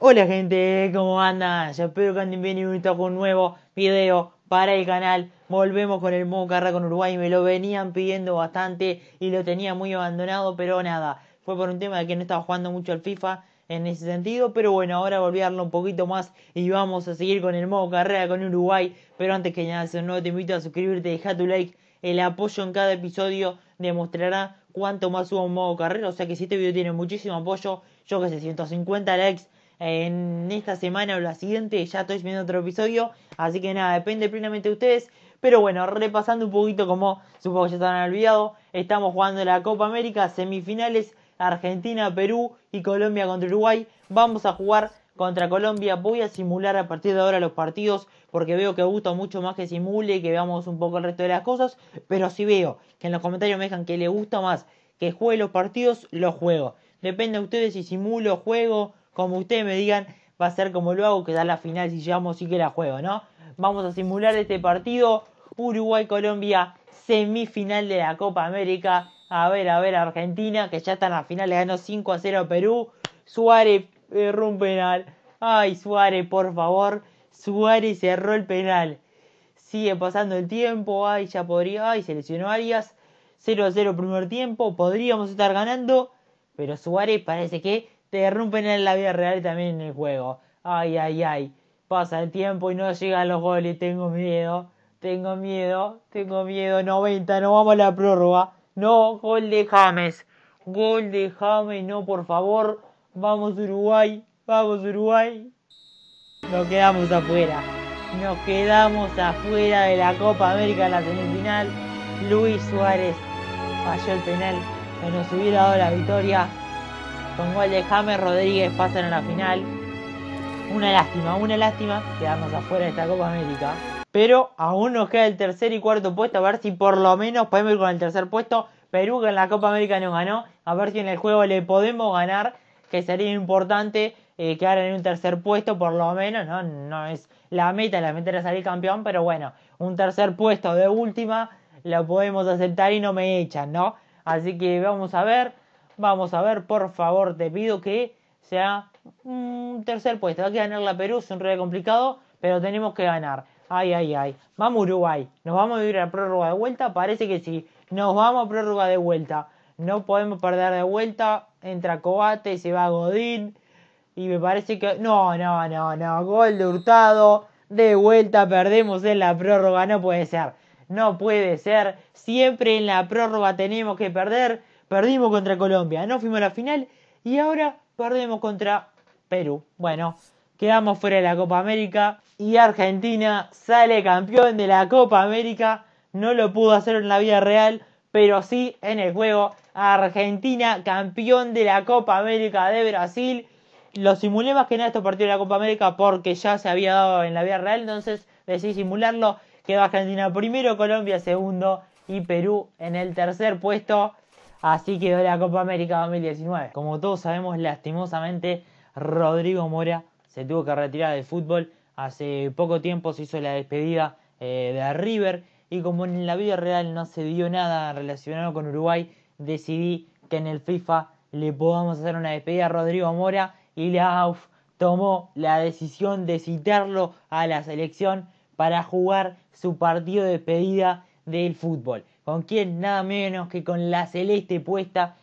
Hola gente, ¿cómo andan? Espero que anden bien y un con un nuevo video para el canal. Volvemos con el modo carrera con Uruguay. Me lo venían pidiendo bastante y lo tenía muy abandonado, pero nada. Fue por un tema de que no estaba jugando mucho al FIFA en ese sentido. Pero bueno, ahora volví a un poquito más y vamos a seguir con el modo carrera con Uruguay. Pero antes que nada, si no te invito a suscribirte, deja tu like. El apoyo en cada episodio demostrará cuánto más subo un modo carrera. O sea que si este video tiene muchísimo apoyo, yo que sé, 150 likes en esta semana o la siguiente ya estoy viendo otro episodio. Así que nada, depende plenamente de ustedes. Pero bueno, repasando un poquito como supongo que ya están olvidado, estamos jugando la Copa América, semifinales, Argentina, Perú y Colombia contra Uruguay. Vamos a jugar contra Colombia. Voy a simular a partir de ahora los partidos porque veo que gusta mucho más que simule que veamos un poco el resto de las cosas. Pero si veo que en los comentarios me dejan que le gusta más que juegue los partidos, los juego. Depende de ustedes si simulo, juego como ustedes me digan, va a ser como lo hago, que da la final si llegamos y que la juego, ¿no? Vamos a simular este partido. Uruguay-Colombia, semifinal de la Copa América. A ver, a ver, Argentina, que ya está en la final, le ganó 5 a 0 a Perú. Suárez erró un penal. Ay, Suárez, por favor. Suárez cerró el penal. Sigue pasando el tiempo. Ay, ya podría. Ay, seleccionó lesionó Arias. 0 a 0 primer tiempo. Podríamos estar ganando. Pero Suárez parece que te rompen en la vida real y también en el juego. Ay, ay, ay. Pasa el tiempo y no llegan los goles. Tengo miedo, tengo miedo, tengo miedo. 90, no vamos a la prórroga. No, gol de James. Gol de James, no, por favor. Vamos Uruguay, vamos Uruguay. Nos quedamos afuera. Nos quedamos afuera de la Copa América en la semifinal. Luis Suárez falló el penal que nos hubiera dado la victoria con gol James Rodríguez pasan a la final. Una lástima, una lástima quedamos afuera de esta Copa América. Pero aún nos queda el tercer y cuarto puesto, a ver si por lo menos podemos ir con el tercer puesto. Perú que en la Copa América no ganó, a ver si en el juego le podemos ganar, que sería importante eh, quedar en un tercer puesto por lo menos, no, no es la meta, la meta era salir campeón, pero bueno, un tercer puesto de última lo podemos aceptar y no me echan, ¿no? Así que vamos a ver. Vamos a ver, por favor, te pido que sea un tercer puesto. Hay que ganar la Perú, es un re complicado, pero tenemos que ganar. Ay, ay, ay. Vamos Uruguay. Nos vamos a vivir a prórroga de vuelta. Parece que sí. Nos vamos a prórroga de vuelta. No podemos perder de vuelta. Entra Cobate, se va Godín. Y me parece que. No, no, no, no. Gol de Hurtado. De vuelta perdemos en la prórroga. No puede ser. No puede ser. Siempre en la prórroga tenemos que perder. Perdimos contra Colombia, no fuimos a la final y ahora perdemos contra Perú. Bueno, quedamos fuera de la Copa América y Argentina sale campeón de la Copa América. No lo pudo hacer en la vida real, pero sí en el juego. Argentina campeón de la Copa América de Brasil. Lo simulé más que nada estos partidos de la Copa América porque ya se había dado en la vida real, entonces decidí simularlo. Quedó Argentina primero, Colombia segundo y Perú en el tercer puesto. Así quedó la Copa América 2019. Como todos sabemos, lastimosamente, Rodrigo Mora se tuvo que retirar del fútbol. Hace poco tiempo se hizo la despedida eh, de River. Y como en la vida real no se dio nada relacionado con Uruguay, decidí que en el FIFA le podamos hacer una despedida a Rodrigo Mora. Y la AUF tomó la decisión de citarlo a la selección para jugar su partido de despedida del fútbol. ¿Con quién? Nada menos que con la celeste puesta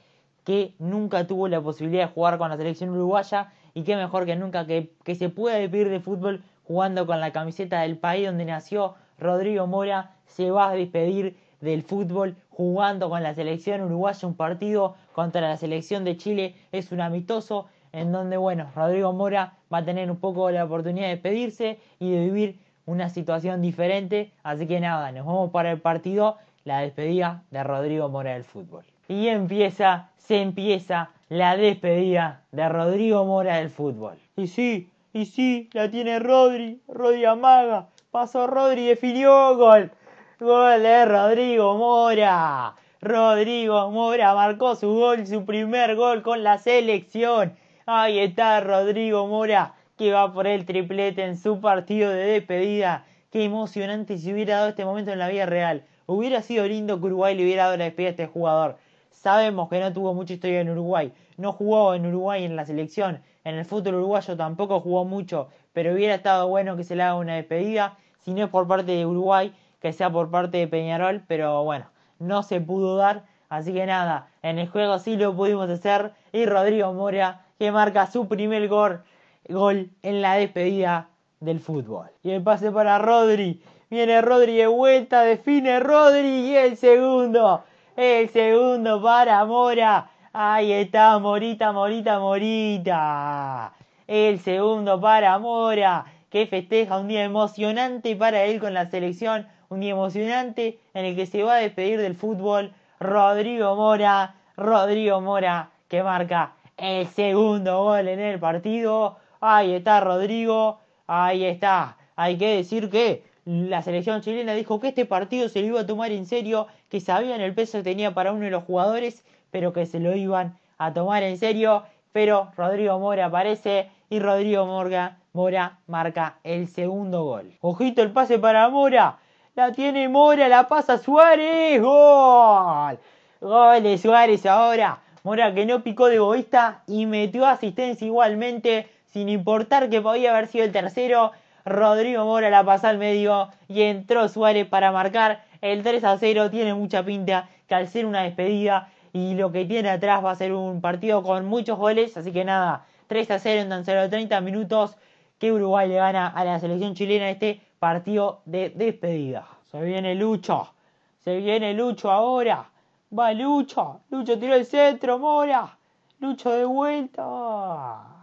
que nunca tuvo la posibilidad de jugar con la selección uruguaya y qué mejor que nunca que, se pueda despedir de fútbol jugando con la camiseta del país donde nació Rodrigo Mora se va a despedir del fútbol jugando con la selección uruguaya un partido contra la selección de Chile es un amistoso en donde bueno Rodrigo Mora va a tener un poco la oportunidad de despedirse y de vivir una situación diferente así que nada nos vamos para el partido la despedida de Rodrigo Mora del fútbol. Y empieza, se empieza la despedida de Rodrigo Mora del fútbol. Y sí, y sí, la tiene Rodri, Rodri amaga, pasó Rodri, definió gol. Gol de Rodrigo Mora. Rodrigo Mora marcó su gol, su primer gol con la selección. Ahí está Rodrigo Mora, que va por el triplete en su partido de despedida. Qué emocionante si hubiera dado este momento en la vida real. Hubiera sido lindo que Uruguay le hubiera dado la despedida a este jugador. Sabemos que no tuvo mucha historia en Uruguay. No jugó en Uruguay en la selección. En el fútbol uruguayo tampoco jugó mucho. Pero hubiera estado bueno que se le haga una despedida. Si no es por parte de Uruguay, que sea por parte de Peñarol. Pero bueno, no se pudo dar. Así que nada, en el juego sí lo pudimos hacer. Y Rodrigo Mora, que marca su primer gol, gol en la despedida del fútbol. Y el pase para Rodri, Viene Rodri de vuelta, define Rodri y el segundo. El segundo para Mora. Ahí está, Morita, Morita, Morita. El segundo para Mora, que festeja un día emocionante para él con la selección. Un día emocionante en el que se va a despedir del fútbol. Rodrigo Mora, Rodrigo Mora, que marca el segundo gol en el partido. Ahí está Rodrigo, ahí está. Hay que decir que la selección chilena dijo que este partido se lo iba a tomar en serio, que sabían el peso que tenía para uno de los jugadores, pero que se lo iban a tomar en serio. Pero Rodrigo Mora aparece y Rodrigo Morga, Mora marca el segundo gol. Ojito el pase para Mora. La tiene Mora, la pasa Suárez. Gol. Gol de Suárez ahora. Mora que no picó de egoísta y metió asistencia igualmente, sin importar que podía haber sido el tercero. Rodrigo Mora la pasa al medio y entró Suárez para marcar el 3 a 0. Tiene mucha pinta que al ser una despedida y lo que tiene atrás va a ser un partido con muchos goles. Así que nada, 3 a 0 en tan solo 30 minutos que Uruguay le gana a la selección chilena este partido de despedida. Se viene Lucho, se viene Lucho ahora. Va Lucho, Lucho tiró el centro, Mora. Lucho de vuelta.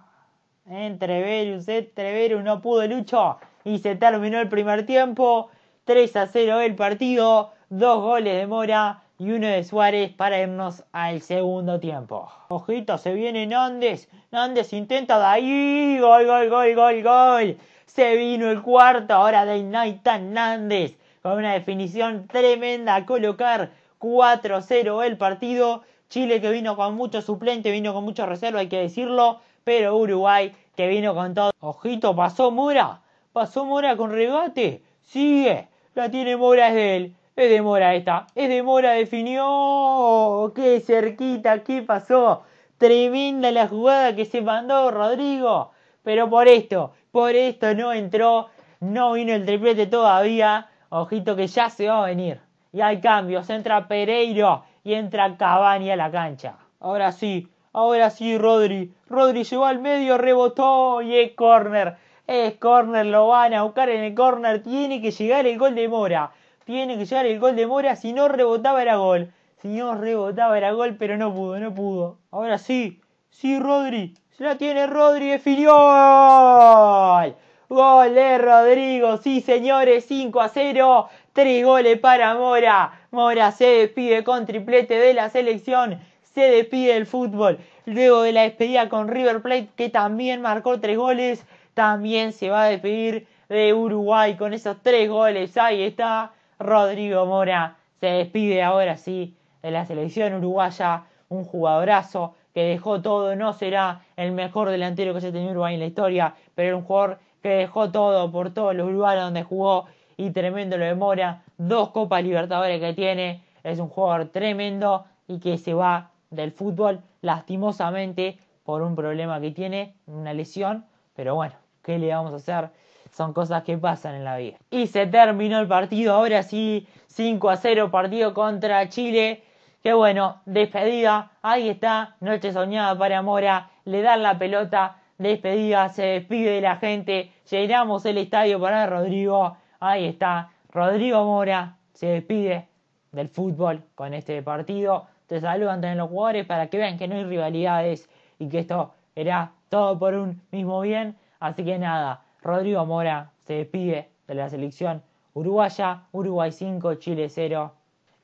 Entre ¿Eh? Verus, entre ¿eh? no pudo Lucho. Y se terminó el primer tiempo. 3 a 0 el partido. Dos goles de Mora y uno de Suárez para irnos al segundo tiempo. Ojito, se viene Nández. Nández intenta de ahí. Gol, gol, gol, gol, gol. Se vino el cuarto ahora de Naitan Nández. Con una definición tremenda a colocar 4-0 a el partido Chile que vino con mucho suplente, vino con mucho reserva, hay que decirlo, pero Uruguay que vino con todo. Ojito, pasó Mora, pasó Mora con regate, sigue, la tiene Mora, es de él, es de Mora esta, es de Mora, definió, qué cerquita, qué pasó, tremenda la jugada que se mandó Rodrigo, pero por esto, por esto no entró, no vino el triplete todavía, ojito que ya se va a venir. Y hay cambios, entra Pereiro, y entra Cavani a la cancha. Ahora sí, ahora sí Rodri. Rodri llegó al medio, rebotó y es corner. Es corner, lo van a buscar en el corner. Tiene que llegar el gol de Mora. Tiene que llegar el gol de Mora. Si no rebotaba era gol. Si no rebotaba era gol, pero no pudo, no pudo. Ahora sí, sí Rodri. Se la tiene Rodri, es filiol. Gol de Rodrigo, sí señores, 5 a 0. Tres goles para Mora. Mora se despide con triplete de la selección. Se despide del fútbol. Luego de la despedida con River Plate, que también marcó tres goles, también se va a despedir de Uruguay con esos tres goles. Ahí está Rodrigo Mora. Se despide ahora sí de la selección uruguaya. Un jugadorazo que dejó todo. No será el mejor delantero que se tenido Uruguay en la historia, pero era un jugador que dejó todo por todos los lugares donde jugó y tremendo lo de Mora. Dos Copas Libertadores que tiene. Es un jugador tremendo y que se va del fútbol lastimosamente por un problema que tiene, una lesión. Pero bueno, ¿qué le vamos a hacer? Son cosas que pasan en la vida. Y se terminó el partido. Ahora sí, 5 a 0 partido contra Chile. Que bueno, despedida. Ahí está. Noche soñada para Mora. Le dan la pelota. Despedida. Se despide de la gente. Llenamos el estadio para Rodrigo. Ahí está, Rodrigo Mora se despide del fútbol con este partido. Te saludan también los jugadores para que vean que no hay rivalidades y que esto era todo por un mismo bien. Así que nada, Rodrigo Mora se despide de la selección uruguaya, Uruguay 5, Chile 0.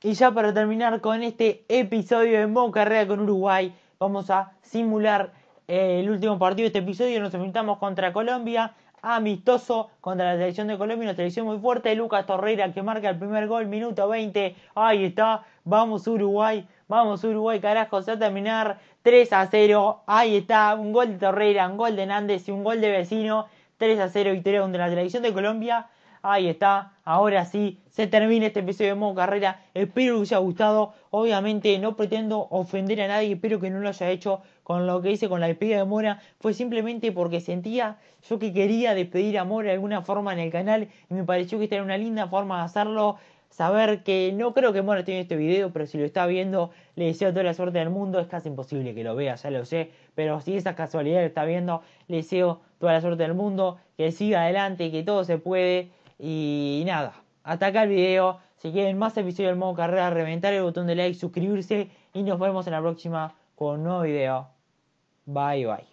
Y ya para terminar con este episodio de Moncarrera con Uruguay, vamos a simular eh, el último partido de este episodio. Nos enfrentamos contra Colombia amistoso contra la selección de Colombia, una selección muy fuerte. Lucas Torreira que marca el primer gol, minuto 20. Ahí está, vamos Uruguay, vamos Uruguay, carajo, a terminar 3 a 0. Ahí está, un gol de Torreira, un gol de Nández y un gol de vecino. 3 a 0 victoria contra la selección de Colombia. Ahí está, ahora sí, se termina este episodio de modo carrera. Espero que os haya gustado. Obviamente no pretendo ofender a nadie, espero que no lo haya hecho con lo que hice con la despedida de Mora fue simplemente porque sentía yo que quería despedir a Mora de alguna forma en el canal y me pareció que esta era una linda forma de hacerlo. Saber que no creo que Mora esté en este video, pero si lo está viendo, le deseo toda la suerte del mundo. Es casi imposible que lo vea, ya lo sé. Pero si esa casualidad lo está viendo, le deseo toda la suerte del mundo. Que siga adelante, que todo se puede. Y nada, hasta acá el video. Si quieren más episodios del modo carrera, reventar el botón de like, suscribirse y nos vemos en la próxima con un nuevo video. Bye bye.